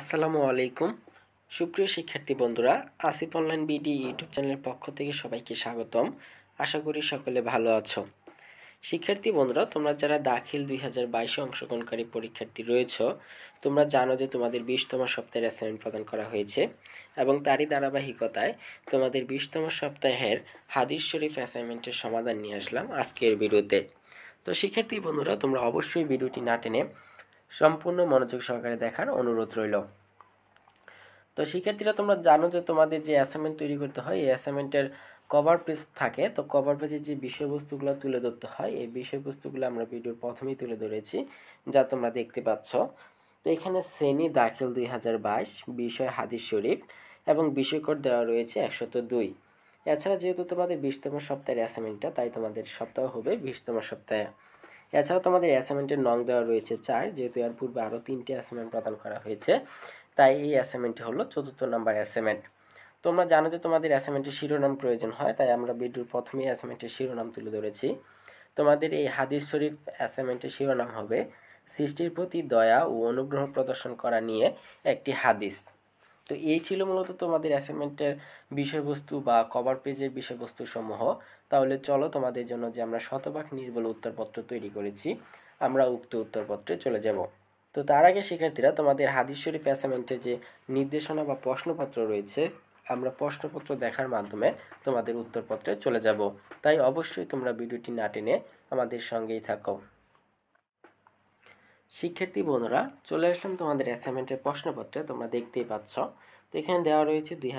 আসসালামু আলাইকুম সুপ্রিয় শিক্ষার্থী বন্ধুরা আসিফ অনলাইন বিডি ইউটিউব চ্যানেলের পক্ষ থেকে সবাইকে স্বাগতম আশা করি সকলে ভালো আছো শিক্ষার্থী বন্ধুরা তোমরা যারা দাখিল দুই হাজার বাইশে অংশগ্রহণকারী পরীক্ষার্থী রয়েছ তোমরা জানো যে তোমাদের বিশতম সপ্তাহের অ্যাসাইনমেন্ট প্রদান করা হয়েছে এবং তারই ধারাবাহিকতায় তোমাদের বিশতম সপ্তাহের হাদিস শরীফ অ্যাসাইনমেন্টের সমাধান নিয়ে আসলাম আজকের বিরুদ্ধে তো শিক্ষার্থী বন্ধুরা তোমরা অবশ্যই ভিডিওটি না টেনে সম্পূর্ণ মনোযোগ সহকারে দেখার অনুরোধ রইল তো শিক্ষার্থীরা তোমরা জানো যে তোমাদের যে অ্যাসাইনমেন্ট তৈরি করতে হয় এই অ্যাসাইনমেন্টের কভার পেজ থাকে তো কভার পেজে যে বিষয়বস্তুগুলো তুলে ধরতে হয় এই বিষয়বস্তুগুলো আমরা ভিডিওর প্রথমেই তুলে ধরেছি যা তোমরা দেখতে পাচ্ছ তো এখানে শ্রেণী দাখিল দুই হাজার বাইশ বিষয় হাদিস শরীফ এবং বিষয়কর দেওয়া রয়েছে একশত দুই এছাড়া যেহেতু তোমাদের বিশতম সপ্তাহের অ্যাসাইনমেন্টটা তাই তোমাদের সপ্তাহ হবে বিশতম সপ্তাহে এছাড়া তোমাদের অ্যাসাইনমেন্টের নং দেওয়া রয়েছে চার যেহেতু এর পূর্বে আরও তিনটি অ্যাসাইনমেন্ট প্রদান করা হয়েছে তাই এই অ্যাসাইনমেন্টটি হলো চতুর্থ নাম্বার অ্যাসাইনমেন্ট তোমরা জানো যে তোমাদের অ্যাসাইনমেন্টের শিরোনাম প্রয়োজন হয় তাই আমরা বিডুর প্রথমে অ্যাসাইনমেন্টের শিরোনাম তুলে ধরেছি তোমাদের এই হাদিস শরীফ অ্যাসাইনমেন্টের শিরোনাম হবে সৃষ্টির প্রতি দয়া ও অনুগ্রহ প্রদর্শন করা নিয়ে একটি হাদিস তো এই ছিল মূলত তোমাদের অ্যাসাইনমেন্টের বিষয়বস্তু বা কভার পেজের বিষয়বস্তু সমূহ তাহলে চলো তোমাদের জন্য যে আমরা শতভাগ নির্ভুল উত্তরপত্র তৈরি করেছি আমরা উক্ত উত্তরপত্রে চলে যাব তো তার আগে শিক্ষার্থীরা তোমাদের হাদিস শরীফ অ্যাসাইনমেন্টে যে নির্দেশনা বা প্রশ্নপত্র রয়েছে আমরা প্রশ্নপত্র দেখার মাধ্যমে তোমাদের উত্তরপত্রে চলে যাব তাই অবশ্যই তোমরা ভিডিওটি না টেনে আমাদের সঙ্গেই থাকো শিক্ষার্থী বন্ধুরা চলে আসলাম তোমাদের অ্যাসাইনমেন্টের প্রশ্নপত্রে তোমরা দেখতেই পাচ্ছ তো এখানে দেওয়া রয়েছে দুই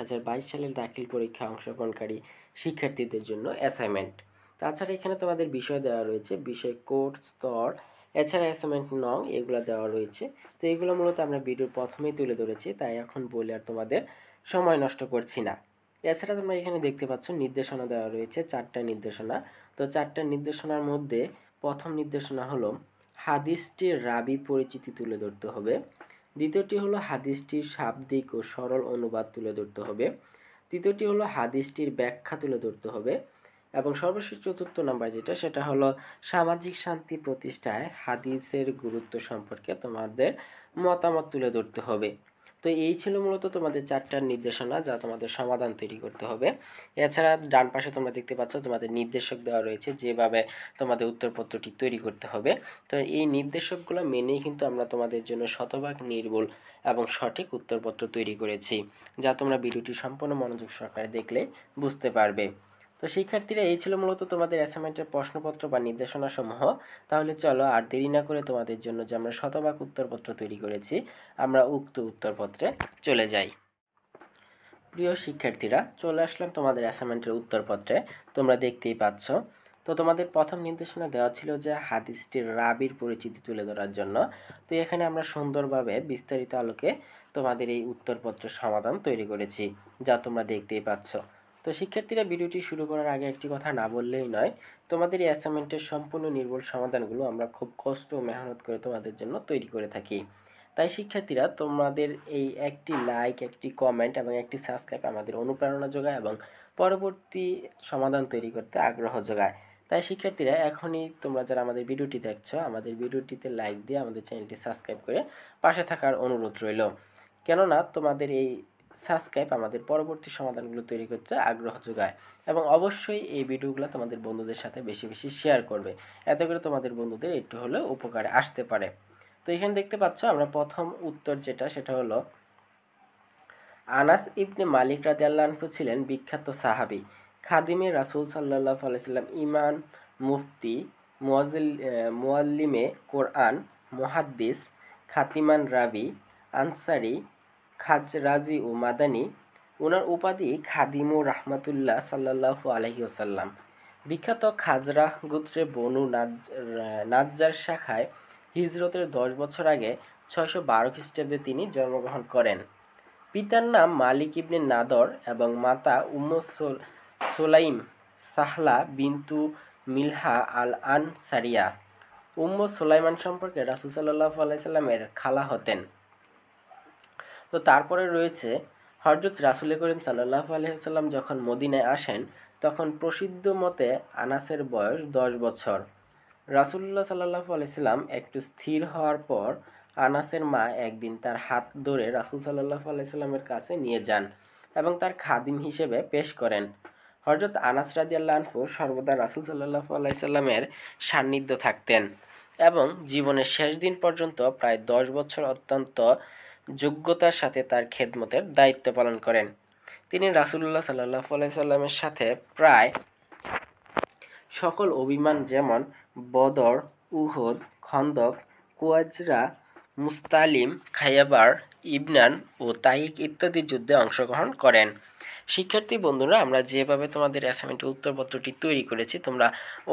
সালের দাখিল পরীক্ষা অংশগ্রহণকারী শিক্ষার্থীদের জন্য অ্যাসাইনমেন্ট তাছাড়া এখানে তোমাদের বিষয় দেওয়া রয়েছে বিষয় কোড স্তর এছাড়া অ্যাসাইনমেন্ট নং এগুলো দেওয়া রয়েছে তো এগুলো মূলত আমরা ভিডিওর প্রথমেই তুলে ধরেছি তাই এখন বলে আর তোমাদের সময় নষ্ট করছি না এছাড়া তোমরা এখানে দেখতে পাচ্ছ নির্দেশনা দেওয়া রয়েছে চারটা নির্দেশনা তো চারটা নির্দেশনার মধ্যে প্রথম নির্দেশনা হলো হাদিসটির রাবি পরিচিতি তুলে ধরতে হবে দ্বিতীয়টি হলো হাদিসটির শাব্দিক ও সরল অনুবাদ তুলে ধরতে হবে তৃতীয়টি হলো হাদিসটির ব্যাখ্যা তুলে ধরতে হবে এবং সর্বশেষ চতুর্থ নাম্বার যেটা সেটা হলো সামাজিক শান্তি প্রতিষ্ঠায় হাদিসের গুরুত্ব সম্পর্কে তোমাদের মতামত তুলে ধরতে হবে তো এই ছিল মূলত তোমাদের চারটার নির্দেশনা যা তোমাদের সমাধান তৈরি করতে হবে এছাড়া ডান পাশে তোমরা দেখতে পাচ্ছ তোমাদের নির্দেশক দেওয়া রয়েছে যেভাবে তোমাদের উত্তরপত্রটি তৈরি করতে হবে তো এই নির্দেশকগুলো মেনেই কিন্তু আমরা তোমাদের জন্য শতভাগ নির্ভুল এবং সঠিক উত্তরপত্র তৈরি করেছি যা তোমরা ভিডিওটি সম্পূর্ণ মনোযোগ সহকারে দেখলে বুঝতে পারবে তো শিক্ষার্থীরা এই ছিল মূলত তোমাদের অ্যাসাইনমেন্টের প্রশ্নপত্র বা নির্দেশনা সমূহ তাহলে চলো আর দেরি না করে তোমাদের জন্য যে আমরা শতভাগ উত্তরপত্র তৈরি করেছি আমরা উক্ত উত্তরপত্রে চলে যাই প্রিয় শিক্ষার্থীরা চলে আসলাম তোমাদের অ্যাসাইনমেন্টের উত্তরপত্রে তোমরা দেখতেই পাচ্ছ তো তোমাদের প্রথম নির্দেশনা দেওয়া ছিল যে হাদিসটির রাবির পরিচিতি তুলে ধরার জন্য তো এখানে আমরা সুন্দরভাবে বিস্তারিত আলোকে তোমাদের এই উত্তরপত্রের সমাধান তৈরি করেছি যা তোমরা দেখতেই পাচ্ছ তো শিক্ষার্থীরা ভিডিওটি শুরু করার আগে একটি কথা না বললেই নয় তোমাদের এই অ্যাসাইনমেন্টের সম্পূর্ণ নির্ভুল সমাধানগুলো আমরা খুব কষ্ট ও মেহনত করে তোমাদের জন্য তৈরি করে থাকি তাই শিক্ষার্থীরা তোমাদের এই একটি লাইক একটি কমেন্ট এবং একটি সাবস্ক্রাইব আমাদের অনুপ্রেরণা যোগায় এবং পরবর্তী সমাধান তৈরি করতে আগ্রহ যোগায় তাই শিক্ষার্থীরা এখনই তোমরা যারা আমাদের ভিডিওটি দেখছ আমাদের ভিডিওটিতে লাইক দিয়ে আমাদের চ্যানেলটি সাবস্ক্রাইব করে পাশে থাকার অনুরোধ রইল কেননা তোমাদের এই সাবস্ক্রাইব আমাদের পরবর্তী সমাধানগুলো তৈরি করতে আগ্রহ যোগায় এবং অবশ্যই এই ভিডিওগুলো তোমাদের বন্ধুদের সাথে বেশি বেশি শেয়ার করবে এত করে তোমাদের বন্ধুদের একটু হলেও উপকারে আসতে পারে তো এখানে দেখতে পাচ্ছ আমরা প্রথম উত্তর যেটা সেটা হলো আনাস ইবনে মালিক রাতে আল্লাহু ছিলেন বিখ্যাত সাহাবি খাদিমে রাসুল সাল্লাহ আলাইসাল্লাম ইমান মুফতি মোয়াজিল মোয়াল্লিমে কোরআন মহাদ্দিস খাতিমান রাবি আনসারি খাজরাজি ও মাদানি ওনার উপাধি খাদিমু রাহমাতুল্লাহ সাল্লাহ আলহি ওসাল্লাম বিখ্যাত খাজরা গোত্রে বনু নাজ্জার শাখায় হিজরতের দশ বছর আগে ছয়শো বারো খ্রিস্টাব্দে তিনি জন্মগ্রহণ করেন পিতার নাম মালিক ইবনে নাদর এবং মাতা উম সোলাইম সাহলা বিন্তু মিলহা আল আন সারিয়া উম্ম সোলাইমান সম্পর্কে রাসুসাল্লাহ আলাইসাল্লামের খালা হতেন তো তারপরে রয়েছে হরজত রাসুল করিম সাল্লাহ আলহিহাল্লাম যখন মদিনায় আসেন তখন প্রসিদ্ধ মতে আনাসের বয়স দশ বছর রাসুল্লাহ সাল্লাহ আলাইসাল্লাম একটু স্থির হওয়ার পর আনাসের মা একদিন তার হাত ধরে রাসুল সাল্লাহ আলাইসাল্লামের কাছে নিয়ে যান এবং তার খাদিম হিসেবে পেশ করেন হজরত আনাস রাজিয়াল্লা আনফু সর্বদা রাসুল সাল্লাহ আলাইসাল্লামের সান্নিধ্য থাকতেন এবং জীবনের শেষ দিন পর্যন্ত প্রায় দশ বছর অত্যন্ত যোগ্যতার সাথে তার খেদমতের দায়িত্ব পালন করেন তিনি রাসুল্লাহ সাল্লাহ আলাইসাল্লামের সাথে প্রায় সকল অভিমান যেমন বদর উহদ খন্দক কুয়াজরা মুস্তালিম খায়াবার ইবনান ও তাইক ইত্যাদি যুদ্ধে অংশগ্রহণ করেন শিক্ষার্থী বন্ধুরা আমরা যেভাবে তোমাদের অ্যাসাইনমেন্টের উত্তরপত্রটি তৈরি করেছি তোমরা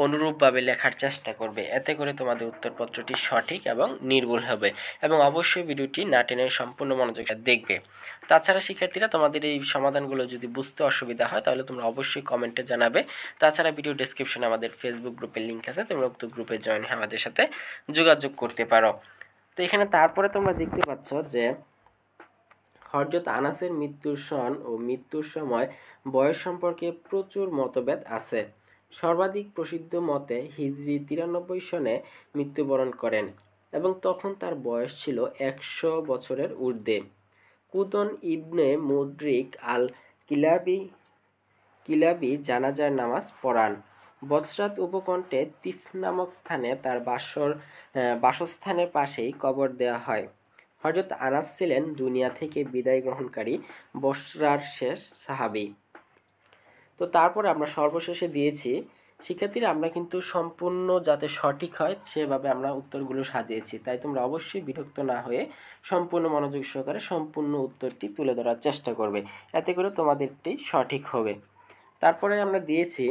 অনুরূপভাবে লেখার চেষ্টা করবে এতে করে তোমাদের উত্তরপত্রটি সঠিক এবং নির্ভুল হবে এবং অবশ্যই ভিডিওটি না টেনে সম্পূর্ণ মনোযোগ দেখবে তাছাড়া শিক্ষার্থীরা তোমাদের এই সমাধানগুলো যদি বুঝতে অসুবিধা হয় তাহলে তোমরা অবশ্যই কমেন্টে জানাবে তাছাড়া ভিডিও ডিসক্রিপশনে আমাদের ফেসবুক গ্রুপের লিঙ্ক আছে তোমরা উক্ত গ্রুপে জয়েন হয়ে আমাদের সাথে যোগাযোগ করতে পারো তো এখানে তারপরে তোমরা দেখতে পাচ্ছ যে হরজত আনাসের মৃত্যুর সন ও মৃত্যুর সময় বয়স সম্পর্কে প্রচুর মতভেদ আছে সর্বাধিক প্রসিদ্ধ মতে হিজরি তিরানব্বই সনে মৃত্যুবরণ করেন এবং তখন তার বয়স ছিল একশো বছরের ঊর্ধ্বে কুতন ইবনে মুদ্রিক আল কিলাবি কিলাবি জানাজার নামাজ পড়ান বসরাত উপকণ্ঠে তিফ নামক স্থানে তার বাসর বাসস্থানের পাশেই কবর দেয়া হয় হজরত আনাস ছিলেন দুনিয়া থেকে বিদায় গ্রহণকারী বসরার শেষ সাহাবি তো তারপরে আমরা সর্বশেষে দিয়েছি শিক্ষার্থীরা আমরা কিন্তু সম্পূর্ণ যাতে সঠিক হয় সেভাবে আমরা উত্তরগুলো সাজিয়েছি তাই তোমরা অবশ্যই বিরক্ত না হয়ে সম্পূর্ণ মনোযোগ সহকারে সম্পূর্ণ উত্তরটি তুলে ধরার চেষ্টা করবে এতে করে তোমাদেরটি সঠিক হবে তারপরে আমরা দিয়েছি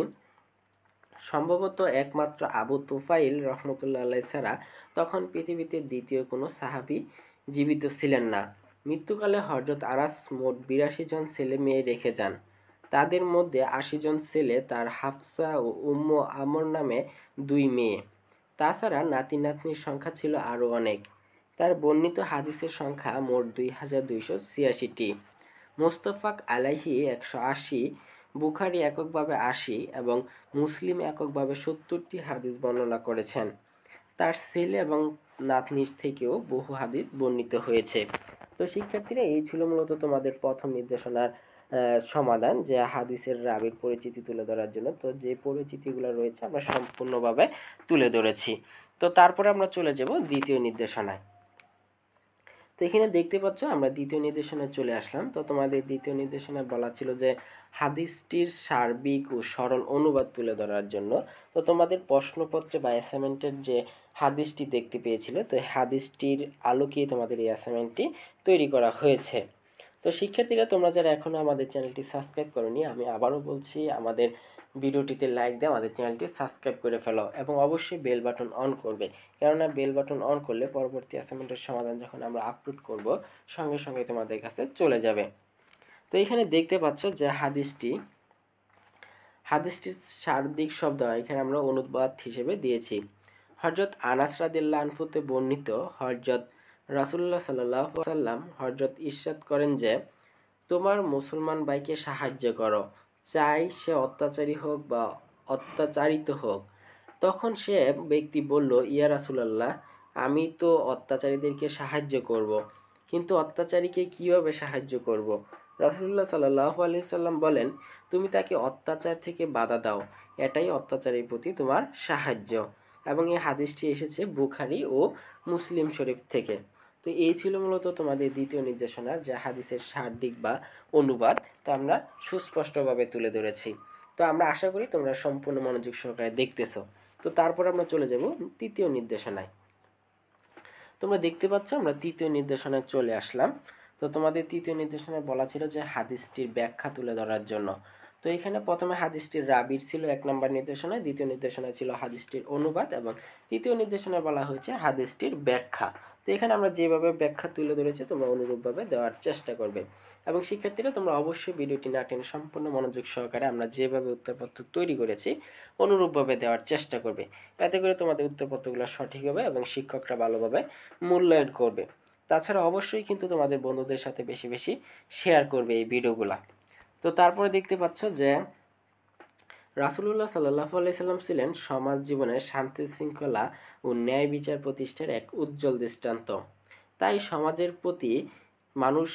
সম্ভবত একমাত্র আবু তুফাইল রহমতুল্লাহ ছাড়া তখন পৃথিবীতে দ্বিতীয় কোনো সাহাবি জীবিত ছিলেন না মৃত্যুকালে হজরত আনাস মোট বিরাশি জন ছেলে মেয়ে রেখে যান তাদের মধ্যে আশি জন ছেলে তার হাফসা ও উম্ম আমর নামে দুই মেয়ে তাছাড়া নাতি নাতনির সংখ্যা ছিল আরও অনেক তার বর্ণিত হাদিসের সংখ্যা মোট দুই হাজার দুইশো ছিয়াশিটি মোস্তফাক আলাহি একশো আশি বুখারি এককভাবে আশি এবং মুসলিম এককভাবে সত্তরটি হাদিস বর্ণনা করেছেন তার ছেলে এবং নাতনিস থেকেও বহু হাদিস বর্ণিত হয়েছে তো শিক্ষার্থীরা এই ছিল মূলত তোমাদের প্রথম নির্দেশনার সমাধান যে হাদিসের রাবির পরিচিতি তুলে ধরার জন্য তো যে পরিচিতিগুলো রয়েছে আমরা সম্পূর্ণভাবে তুলে ধরেছি তো তারপরে আমরা চলে যাব দ্বিতীয় নির্দেশনায় তো এখানে দেখতে পাচ্ছ আমরা দ্বিতীয় নির্দেশনায় চলে আসলাম তো তোমাদের দ্বিতীয় নির্দেশনায় বলা ছিল যে হাদিসটির সার্বিক ও সরল অনুবাদ তুলে ধরার জন্য তো তোমাদের প্রশ্নপত্রে বা অ্যাসাইনমেন্টের যে হাদিসটি দেখতে পেয়েছিল তো হাদিসটির আলোকে তোমাদের এই অ্যাসাইনমেন্টটি তৈরি করা হয়েছে তো শিক্ষার্থীরা তোমরা যারা এখনও আমাদের চ্যানেলটি সাবস্ক্রাইব করনি আমি আবারও বলছি আমাদের ভিডিওটিতে লাইক দিয়ে আমাদের চ্যানেলটি সাবস্ক্রাইব করে ফেলো এবং অবশ্যই বেল বাটন অন করবে কেননা বেল বাটন অন করলে পরবর্তী অ্যাসাইনমেন্টের সমাধান যখন আমরা আপলোড করব সঙ্গে সঙ্গে তোমাদের কাছে চলে যাবে তো এখানে দেখতে পাচ্ছ যে হাদিসটি হাদিসটির সার্বিক শব্দ এখানে আমরা অনুবাদ হিসেবে দিয়েছি হজরত আনাস রাদিল্লা আনফুতে বর্ণিত হজরত রাসুল্লাহ সাল্লাহ সাল্লাম হজরত ইরশাদ করেন যে তোমার মুসলমান ভাইকে সাহায্য করো চাই সে অত্যাচারী হোক বা অত্যাচারিত হোক তখন সে ব্যক্তি বলল ইয়া রাসুলাল্লাহ আমি তো অত্যাচারীদেরকে সাহায্য করব। কিন্তু অত্যাচারীকে কিভাবে সাহায্য করব। রাসুল্লাহ সাল্লাহ সাল্লাম বলেন তুমি তাকে অত্যাচার থেকে বাধা দাও এটাই অত্যাচারের প্রতি তোমার সাহায্য এবং এই হাদিসটি এসেছে বুখারি ও মুসলিম শরীফ থেকে তো এই ছিল মূলত তোমাদের দ্বিতীয় নির্দেশনার যে হাদিসের সার্বিক বা অনুবাদ তো আমরা সুস্পষ্টভাবে তুলে ধরেছি তো আমরা আশা করি তোমরা সম্পূর্ণ মনোযোগ সহকারে দেখতেছো তো তারপর আমরা চলে যাব তৃতীয় নির্দেশনায় তোমরা দেখতে পাচ্ছ আমরা তৃতীয় নির্দেশনায় চলে আসলাম তো তোমাদের তৃতীয় নির্দেশনায় বলা ছিল যে হাদিসটির ব্যাখ্যা তুলে ধরার জন্য তো এখানে প্রথমে হাদিসটির রাবির ছিল এক নম্বর নির্দেশনা দ্বিতীয় নির্দেশনা ছিল হাদিসটির অনুবাদ এবং তৃতীয় নির্দেশনা বলা হয়েছে হাদিসটির ব্যাখ্যা তো এখানে আমরা যেভাবে ব্যাখ্যা তুলে ধরেছি তোমরা অনুরূপভাবে দেওয়ার চেষ্টা করবে এবং শিক্ষার্থীরা তোমরা অবশ্যই ভিডিওটি না টেনে সম্পূর্ণ মনোযোগ সহকারে আমরা যেভাবে উত্তরপত্র তৈরি করেছি অনুরূপভাবে দেওয়ার চেষ্টা করবে এতে করে তোমাদের উত্তরপত্রগুলো সঠিক হবে এবং শিক্ষকরা ভালোভাবে মূল্যায়ন করবে তাছাড়া অবশ্যই কিন্তু তোমাদের বন্ধুদের সাথে বেশি বেশি শেয়ার করবে এই ভিডিওগুলা তো তারপরে দেখতে পাচ্ছ যে রাসুল্লাহ সাল্লাহ আলাইসাল্লাম ছিলেন সমাজ জীবনে শান্তি শৃঙ্খলা ও ন্যায় বিচার প্রতিষ্ঠার এক উজ্জ্বল দৃষ্টান্ত তাই সমাজের প্রতি মানুষ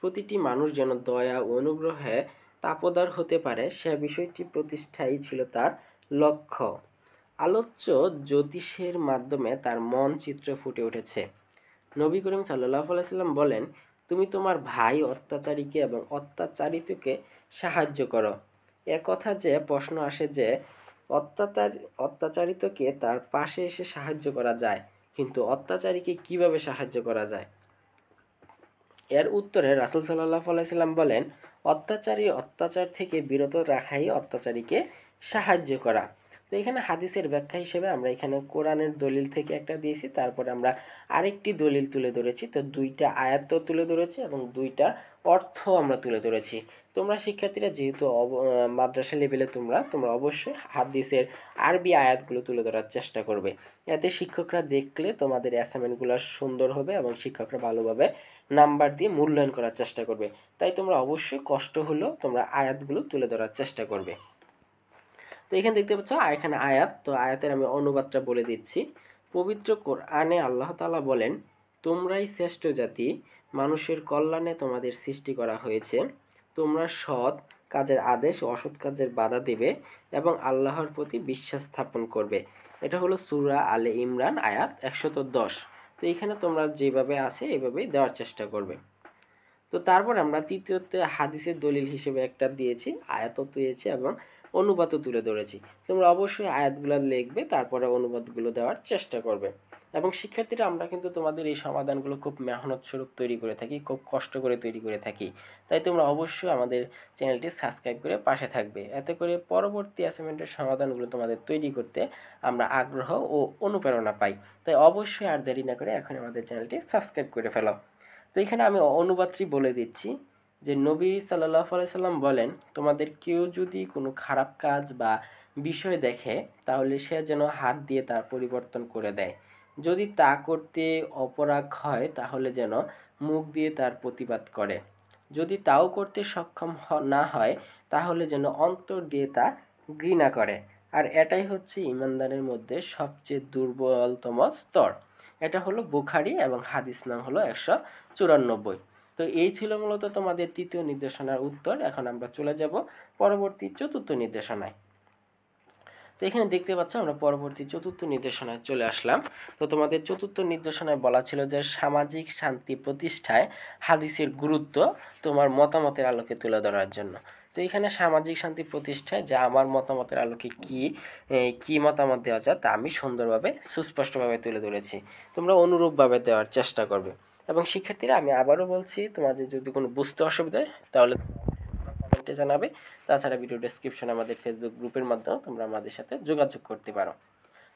প্রতিটি মানুষ যেন দয়া ও অনুগ্রহে তাপদার হতে পারে সে বিষয়টি প্রতিষ্ঠাই ছিল তার লক্ষ্য আলোচ্য জ্যোতিষের মাধ্যমে তার মন চিত্র ফুটে উঠেছে নবী করিম সাল্লাহ আলাইসাল্লাম বলেন তুমি তোমার ভাই অত্যাচারীকে এবং অত্যাচারিতকে সাহায্য করো কথা যে প্রশ্ন আসে যে অত্যাচার অত্যাচারিতকে তার পাশে এসে সাহায্য করা যায় কিন্তু অত্যাচারীকে কিভাবে সাহায্য করা যায় এর উত্তরে রাসুল সাল্লাহ আলাইসাল্লাম বলেন অত্যাচারী অত্যাচার থেকে বিরত রাখাই অত্যাচারীকে সাহায্য করা তো এখানে হাদিসের ব্যাখ্যা হিসেবে আমরা এখানে কোরআনের দলিল থেকে একটা দিয়েছি তারপরে আমরা আরেকটি দলিল তুলে ধরেছি তো দুইটা আয়াত তুলে ধরেছি এবং দুইটা অর্থ আমরা তুলে ধরেছি তোমরা শিক্ষার্থীরা যেহেতু মাদ্রাসা লেভেলে তোমরা তোমরা অবশ্যই হাদিসের আরবি আয়াতগুলো তুলে ধরার চেষ্টা করবে এতে শিক্ষকরা দেখলে তোমাদের অ্যাসাইনমেন্টগুলো সুন্দর হবে এবং শিক্ষকরা ভালোভাবে নাম্বার দিয়ে মূল্যায়ন করার চেষ্টা করবে তাই তোমরা অবশ্যই কষ্ট হলেও তোমরা আয়াতগুলো তুলে ধরার চেষ্টা করবে তো এখানে দেখতে পাচ্ছ এখানে আয়াত তো আয়াতের আমি অনুবাদটা বলে দিচ্ছি পবিত্র কোরআনে আল্লাহ তালা বলেন তোমরাই শ্রেষ্ঠ জাতি মানুষের কল্যাণে তোমাদের সৃষ্টি করা হয়েছে তোমরা সৎ কাজের আদেশ অসৎ কাজের বাধা দেবে এবং আল্লাহর প্রতি বিশ্বাস স্থাপন করবে এটা হলো সুরা আলে ইমরান আয়াত একশত দশ তো এখানে তোমরা যেভাবে আছে এভাবেই দেওয়ার চেষ্টা করবে তো তারপর আমরা তৃতীয়তে হাদিসের দলিল হিসেবে একটা দিয়েছি আয়াতও দিয়েছি এবং অনুবাদও তুলে ধরেছি তোমরা অবশ্যই আয়াতগুলো লিখবে তারপরে অনুবাদগুলো দেওয়ার চেষ্টা করবে এবং শিক্ষার্থীরা আমরা কিন্তু তোমাদের এই সমাধানগুলো খুব মেহনত স্বরূপ তৈরি করে থাকি খুব কষ্ট করে তৈরি করে থাকি তাই তোমরা অবশ্যই আমাদের চ্যানেলটি সাবস্ক্রাইব করে পাশে থাকবে এতে করে পরবর্তী অ্যাসাইনমেন্টের সমাধানগুলো তোমাদের তৈরি করতে আমরা আগ্রহ ও অনুপ্রেরণা পাই তাই অবশ্যই আর দেরি না করে এখন আমাদের চ্যানেলটি সাবস্ক্রাইব করে ফেলো তো এখানে আমি অনুবাদটি বলে দিচ্ছি যে নবী সাল্লাহ সাল্লাম বলেন তোমাদের কেউ যদি কোনো খারাপ কাজ বা বিষয় দেখে তাহলে সে যেন হাত দিয়ে তার পরিবর্তন করে দেয় যদি তা করতে অপরাগ হয় তাহলে যেন মুখ দিয়ে তার প্রতিবাদ করে যদি তাও করতে সক্ষম না হয় তাহলে যেন অন্তর দিয়ে তা ঘৃণা করে আর এটাই হচ্ছে ইমানদারের মধ্যে সবচেয়ে দুর্বলতম স্তর এটা হলো বুখারি এবং হাদিস নাম হলো একশো চুরানব্বই তো এই ছিল মূলত তোমাদের তৃতীয় নির্দেশনার উত্তর এখন আমরা চলে যাব পরবর্তী চতুর্থ নির্দেশনায় তো এখানে দেখতে পাচ্ছ আমরা পরবর্তী চতুর্থ নির্দেশনায় চলে আসলাম তো তোমাদের চতুর্থ নির্দেশনায় বলা ছিল যে সামাজিক শান্তি প্রতিষ্ঠায় হাদিসের গুরুত্ব তোমার মতামতের আলোকে তুলে ধরার জন্য তো এখানে সামাজিক শান্তি প্রতিষ্ঠায় যা আমার মতামতের আলোকে কি কি মতামত দেওয়া যায় তা আমি সুন্দরভাবে সুস্পষ্টভাবে তুলে ধরেছি তোমরা অনুরূপভাবে দেওয়ার চেষ্টা করবে এবং শিক্ষার্থীরা আমি আবারও বলছি তোমাদের যদি কোনো বুঝতে অসুবিধা হয় তাহলে কমেন্টে জানাবে তাছাড়া ভিডিও ডিসক্রিপশন আমাদের ফেসবুক গ্রুপের মাধ্যমে তোমরা আমাদের সাথে যোগাযোগ করতে পারো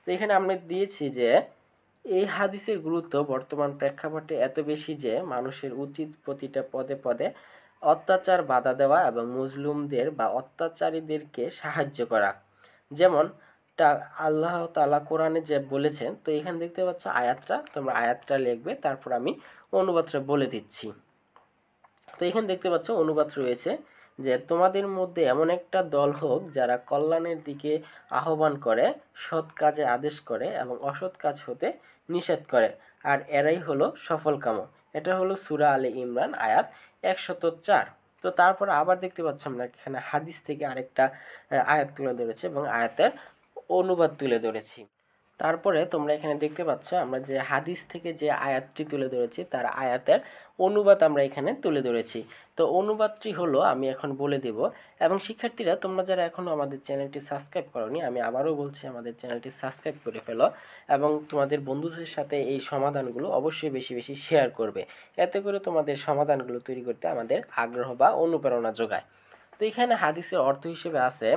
তো এখানে আমরা দিয়েছি যে এই হাদিসের গুরুত্ব বর্তমান প্রেক্ষাপটে এত বেশি যে মানুষের উচিত প্রতিটা পদে পদে অত্যাচার বাধা দেওয়া এবং মুসলুমদের বা অত্যাচারীদেরকে সাহায্য করা যেমন এটা আল্লাহ তালা কোরআনে যে বলেছেন তো এখানে দেখতে পাচ্ছ আয়াতটা তোমরা আয়াতটা লিখবে তারপর আমি অনুবাদটা বলে দিচ্ছি তো এখানে দেখতে পাচ্ছ অনুবাদ রয়েছে যে তোমাদের মধ্যে এমন একটা দল হোক যারা কল্যাণের দিকে আহ্বান করে সৎ কাজে আদেশ করে এবং অসৎ কাজ হতে নিষেধ করে আর এরাই হলো সফলকাম এটা হলো সুরা আলী ইমরান আয়াত একশত চার তো তারপর আবার দেখতে পাচ্ছ আমরা এখানে হাদিস থেকে আরেকটা আয়াত তুলে ধরেছে এবং আয়াতের অনুবাদ তুলে ধরেছি তারপরে তোমরা এখানে দেখতে পাচ্ছ আমরা যে হাদিস থেকে যে আয়াতটি তুলে ধরেছি তার আয়াতের অনুবাদ আমরা এখানে তুলে ধরেছি তো অনুবাদটি হলো আমি এখন বলে দেব এবং শিক্ষার্থীরা তোমরা যারা এখনও আমাদের চ্যানেলটি সাবস্ক্রাইব করনি আমি আবারও বলছি আমাদের চ্যানেলটি সাবস্ক্রাইব করে ফেলো এবং তোমাদের বন্ধুদের সাথে এই সমাধানগুলো অবশ্যই বেশি বেশি শেয়ার করবে এতে করে তোমাদের সমাধানগুলো তৈরি করতে আমাদের আগ্রহ বা অনুপ্রেরণা যোগায় তো এখানে হাদিসের অর্থ হিসেবে আছে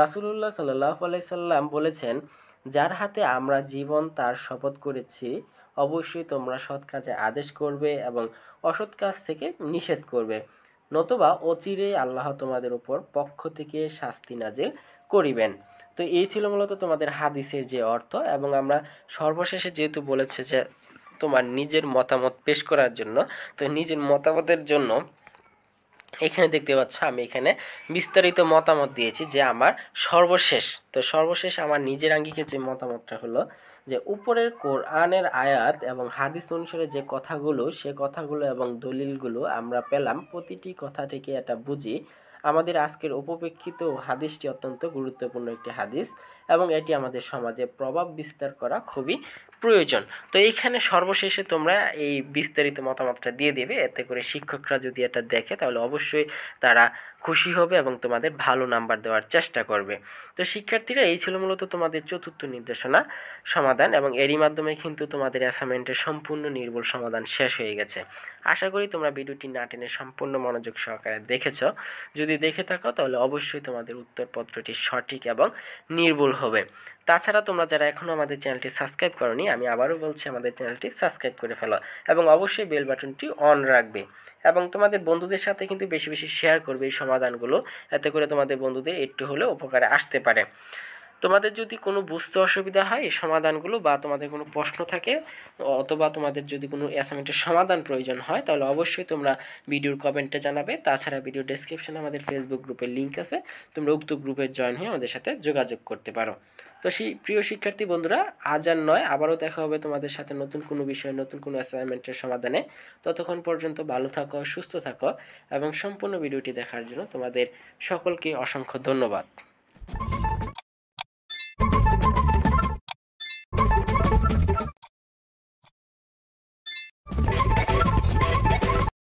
রাসুলুল্লাহ সাল্লাহ আলাইসাল্লাম বলেছেন যার হাতে আমরা জীবন তার শপথ করেছি অবশ্যই তোমরা সৎ কাজে আদেশ করবে এবং অসৎ কাজ থেকে নিষেধ করবে নতুবা অচিরে আল্লাহ তোমাদের উপর পক্ষ থেকে শাস্তি নাজিল করিবেন তো এই ছিল মূলত তোমাদের হাদিসের যে অর্থ এবং আমরা সর্বশেষে যেহেতু বলেছে যে তোমার নিজের মতামত পেশ করার জন্য তো নিজের মতামতের জন্য এখানে দেখতে পাচ্ছ আমি এখানে বিস্তারিত মতামত দিয়েছি যে আমার সর্বশেষ তো সর্বশেষ আমার নিজের আঙ্গিকে যে মতামতটা হলো যে উপরের কোরআনের আয়াত এবং হাদিস অনুসারে যে কথাগুলো সে কথাগুলো এবং দলিলগুলো আমরা পেলাম প্রতিটি কথা থেকে এটা বুঝি আমাদের আজকের উপপেক্ষিত হাদিসটি অত্যন্ত গুরুত্বপূর্ণ একটি হাদিস এবং এটি আমাদের সমাজে প্রভাব বিস্তার করা খুবই প্রয়োজন তো এইখানে সর্বশেষে তোমরা এই বিস্তারিত মতামতটা দিয়ে দেবে এতে করে শিক্ষকরা যদি এটা দেখে তাহলে অবশ্যই তারা খুশি হবে এবং তোমাদের ভালো নাম্বার দেওয়ার চেষ্টা করবে তো শিক্ষার্থীরা এই ছিল মূলত তোমাদের চতুর্থ নির্দেশনা সমাধান এবং এরই মাধ্যমে কিন্তু তোমাদের অ্যাসাইনমেন্টের সম্পূর্ণ নির্ভুল সমাধান শেষ হয়ে গেছে আশা করি তোমরা ভিডিওটি না টেনে সম্পূর্ণ মনোযোগ সহকারে দেখেছ যদি দেখে থাকো তাহলে অবশ্যই তোমাদের উত্তরপত্রটি সঠিক এবং নির্ভুল হবে তাছাড়া তোমরা যারা এখনও আমাদের চ্যানেলটি সাবস্ক্রাইব করনি আমি আবারও বলছি আমাদের চ্যানেলটি সাবস্ক্রাইব করে ফেলো এবং অবশ্যই বেল বাটনটি অন রাখবে এবং তোমাদের বন্ধুদের সাথে কিন্তু বেশি বেশি শেয়ার করবে এই সমাধানগুলো এতে করে তোমাদের বন্ধুদের একটু হলেও উপকারে আসতে পারে তোমাদের যদি কোনো বুঝতে অসুবিধা হয় এই সমাধানগুলো বা তোমাদের কোনো প্রশ্ন থাকে অথবা তোমাদের যদি কোনো অ্যাসাইনমেন্টের সমাধান প্রয়োজন হয় তাহলে অবশ্যই তোমরা ভিডিওর কমেন্টে জানাবে তাছাড়া ভিডিও ডেসক্রিপশনে আমাদের ফেসবুক গ্রুপের লিঙ্ক আছে তোমরা উক্ত গ্রুপে জয়েন হয়ে আমাদের সাথে যোগাযোগ করতে পারো তো সেই প্রিয় শিক্ষার্থী বন্ধুরা আজ আর নয় আবারও দেখা হবে তোমাদের সাথে নতুন কোনো বিষয়ে নতুন কোনো অ্যাসাইনমেন্টের সমাধানে ততক্ষণ পর্যন্ত ভালো থাকো সুস্থ থাকো এবং সম্পূর্ণ ভিডিওটি দেখার জন্য তোমাদের সকলকে অসংখ্য ধন্যবাদ